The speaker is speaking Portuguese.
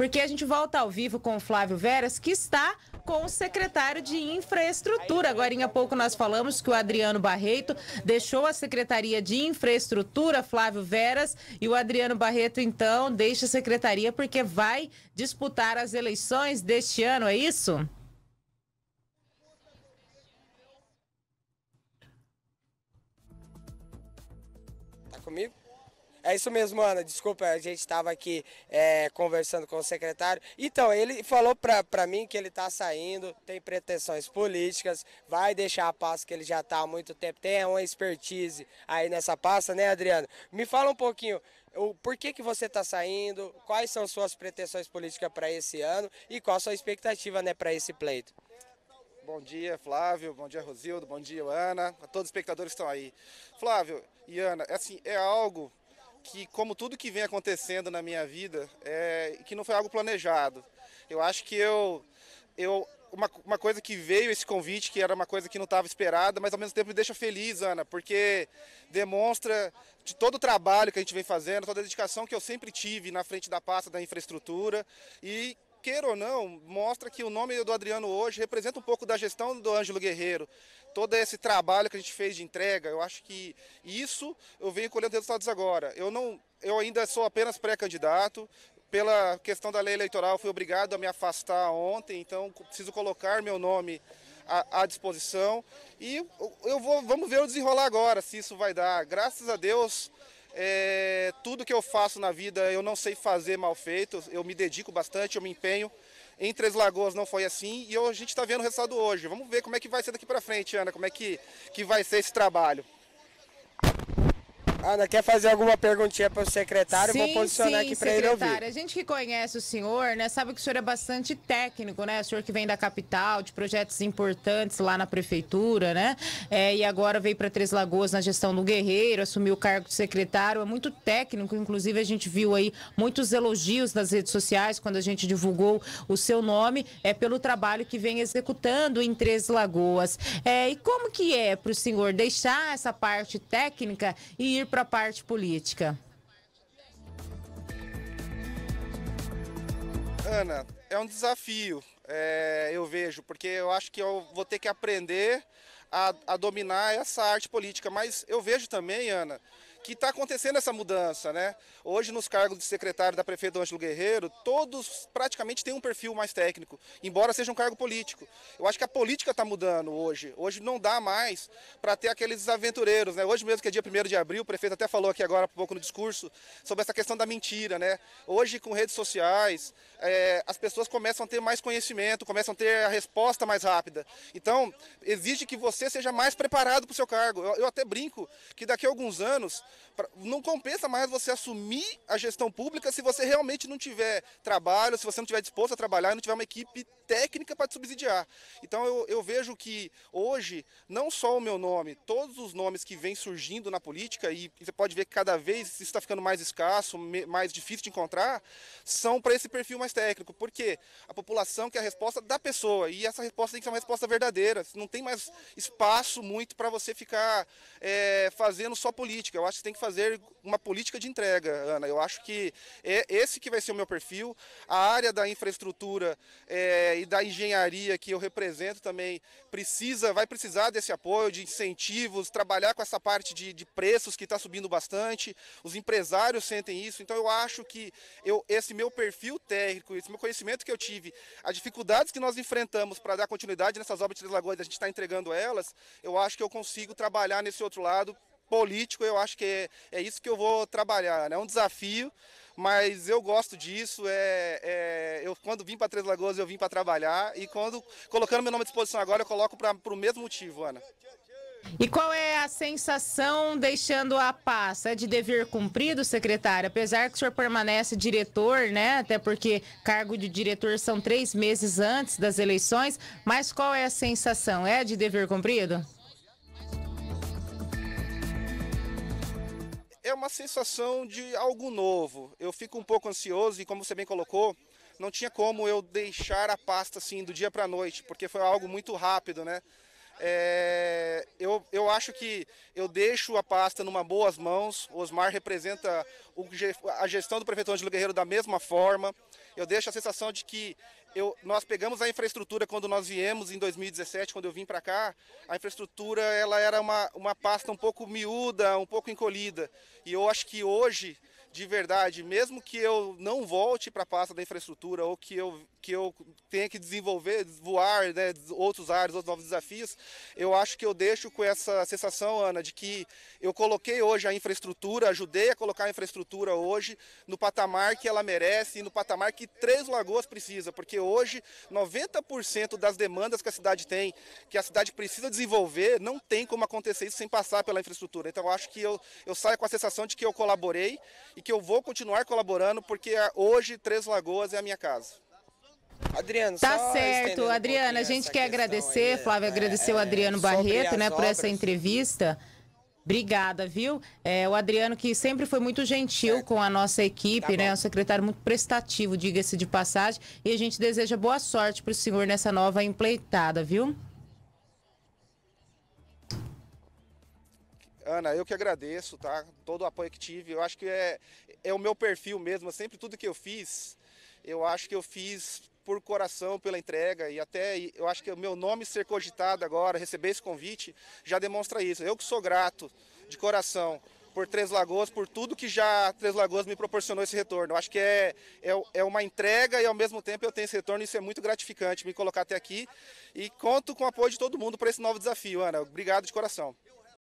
porque a gente volta ao vivo com o Flávio Veras, que está com o secretário de Infraestrutura. Agora em pouco nós falamos que o Adriano Barreto deixou a Secretaria de Infraestrutura, Flávio Veras, e o Adriano Barreto, então, deixa a secretaria porque vai disputar as eleições deste ano, é isso? Está comigo? É isso mesmo, Ana. Desculpa, a gente estava aqui é, conversando com o secretário. Então, ele falou para mim que ele está saindo, tem pretensões políticas, vai deixar a pasta que ele já está há muito tempo, tem uma expertise aí nessa pasta, né, Adriano? Me fala um pouquinho, o, por que, que você está saindo, quais são suas pretensões políticas para esse ano e qual a sua expectativa né, para esse pleito? Bom dia, Flávio. Bom dia, Rosildo. Bom dia, Ana. A todos os espectadores que estão aí. Flávio e Ana, é assim, é algo que, como tudo que vem acontecendo na minha vida, é, que não foi algo planejado. Eu acho que eu, eu uma, uma coisa que veio esse convite, que era uma coisa que não estava esperada, mas ao mesmo tempo me deixa feliz, Ana, porque demonstra de todo o trabalho que a gente vem fazendo, toda a dedicação que eu sempre tive na frente da pasta da infraestrutura e queira ou não, mostra que o nome do Adriano hoje representa um pouco da gestão do Ângelo Guerreiro. Todo esse trabalho que a gente fez de entrega, eu acho que isso eu venho colhendo resultados agora. Eu não, eu ainda sou apenas pré-candidato. Pela questão da lei eleitoral, fui obrigado a me afastar ontem, então preciso colocar meu nome à, à disposição. E eu vou, vamos ver o desenrolar agora, se isso vai dar. Graças a Deus, é, tudo que eu faço na vida eu não sei fazer mal feito, eu me dedico bastante, eu me empenho. Em Três Lagoas não foi assim e a gente está vendo o resultado hoje. Vamos ver como é que vai ser daqui para frente, Ana, como é que, que vai ser esse trabalho. Ana, quer fazer alguma perguntinha para o secretário? Sim, Vou posicionar sim, aqui para ele ouvir. A gente que conhece o senhor, né, sabe que o senhor é bastante técnico, né? O senhor que vem da capital, de projetos importantes lá na prefeitura, né? É, e agora veio para Três Lagoas na gestão do Guerreiro, assumiu o cargo de secretário, é muito técnico, inclusive a gente viu aí muitos elogios nas redes sociais quando a gente divulgou o seu nome, é pelo trabalho que vem executando em Três Lagoas. É, e como que é para o senhor deixar essa parte técnica e ir para a parte política. Ana, é um desafio, é, eu vejo, porque eu acho que eu vou ter que aprender a, a dominar essa arte política. Mas eu vejo também, Ana, que está acontecendo essa mudança, né? Hoje, nos cargos de secretário da prefeita Ângelo Guerreiro, todos praticamente têm um perfil mais técnico, embora seja um cargo político. Eu acho que a política está mudando hoje. Hoje não dá mais para ter aqueles aventureiros, né? Hoje mesmo, que é dia 1 de abril, o prefeito até falou aqui agora há pouco no discurso sobre essa questão da mentira, né? Hoje, com redes sociais, é, as pessoas começam a ter mais conhecimento, começam a ter a resposta mais rápida. Então, exige que você seja mais preparado para o seu cargo. Eu, eu até brinco que daqui a alguns anos não compensa mais você assumir a gestão pública se você realmente não tiver trabalho, se você não tiver disposto a trabalhar, e não tiver uma equipe técnica para te subsidiar. Então eu, eu vejo que hoje, não só o meu nome, todos os nomes que vêm surgindo na política, e você pode ver que cada vez isso está ficando mais escasso, mais difícil de encontrar, são para esse perfil mais técnico. Porque a população quer a resposta da pessoa, e essa resposta tem que ser uma resposta verdadeira. Não tem mais espaço muito para você ficar é, fazendo só política. Eu acho tem que fazer uma política de entrega, Ana. Eu acho que é esse que vai ser o meu perfil. A área da infraestrutura é, e da engenharia que eu represento também precisa, vai precisar desse apoio, de incentivos, trabalhar com essa parte de, de preços que está subindo bastante. Os empresários sentem isso. Então eu acho que eu, esse meu perfil técnico, esse meu conhecimento que eu tive, as dificuldades que nós enfrentamos para dar continuidade nessas obras de Três Lagoas, a gente está entregando elas, eu acho que eu consigo trabalhar nesse outro lado político, eu acho que é, é isso que eu vou trabalhar. Né? É um desafio, mas eu gosto disso. É, é eu, quando vim para Três Lagoas, eu vim para trabalhar. E quando colocando meu nome à disposição agora, eu coloco para o mesmo motivo, Ana. E qual é a sensação deixando a paz? É de dever cumprido, secretário? Apesar que o senhor permanece diretor, né? Até porque cargo de diretor são três meses antes das eleições. Mas qual é a sensação? É de dever cumprido? é uma sensação de algo novo. Eu fico um pouco ansioso e, como você bem colocou, não tinha como eu deixar a pasta assim do dia para a noite, porque foi algo muito rápido, né? É, eu, eu acho que eu deixo a pasta numa boas mãos. O Osmar representa o, a gestão do prefeito Ângelo Guerreiro da mesma forma. Eu deixo a sensação de que eu, nós pegamos a infraestrutura quando nós viemos em 2017, quando eu vim para cá. A infraestrutura ela era uma, uma pasta um pouco miúda, um pouco encolhida. E eu acho que hoje, de verdade, mesmo que eu não volte para a pasta da infraestrutura ou que eu que eu tenha que desenvolver, voar, né, outros áreas, outros novos desafios, eu acho que eu deixo com essa sensação, Ana, de que eu coloquei hoje a infraestrutura, ajudei a colocar a infraestrutura hoje no patamar que ela merece e no patamar que Três Lagoas precisa, porque hoje 90% das demandas que a cidade tem, que a cidade precisa desenvolver, não tem como acontecer isso sem passar pela infraestrutura. Então eu acho que eu, eu saio com a sensação de que eu colaborei e que eu vou continuar colaborando, porque ah, hoje Três Lagoas é a minha casa. Adriano, tá certo, Adriana. Um a gente quer agradecer, aí, né? Flávia é, agradeceu é, o Adriano Barreto, né, obras. por essa entrevista. Obrigada, viu? É, o Adriano, que sempre foi muito gentil certo. com a nossa equipe, tá né? Um secretário muito prestativo, diga-se de passagem. E a gente deseja boa sorte para o senhor nessa nova empleitada, viu? Ana, eu que agradeço, tá? Todo o apoio que tive. Eu acho que é, é o meu perfil mesmo. Sempre tudo que eu fiz, eu acho que eu fiz por coração, pela entrega e até eu acho que o meu nome ser cogitado agora, receber esse convite, já demonstra isso. Eu que sou grato de coração por Três Lagoas, por tudo que já Três Lagoas me proporcionou esse retorno. Eu acho que é, é, é, uma entrega e ao mesmo tempo eu tenho esse retorno, e isso é muito gratificante me colocar até aqui. E conto com o apoio de todo mundo para esse novo desafio, Ana. Obrigado de coração.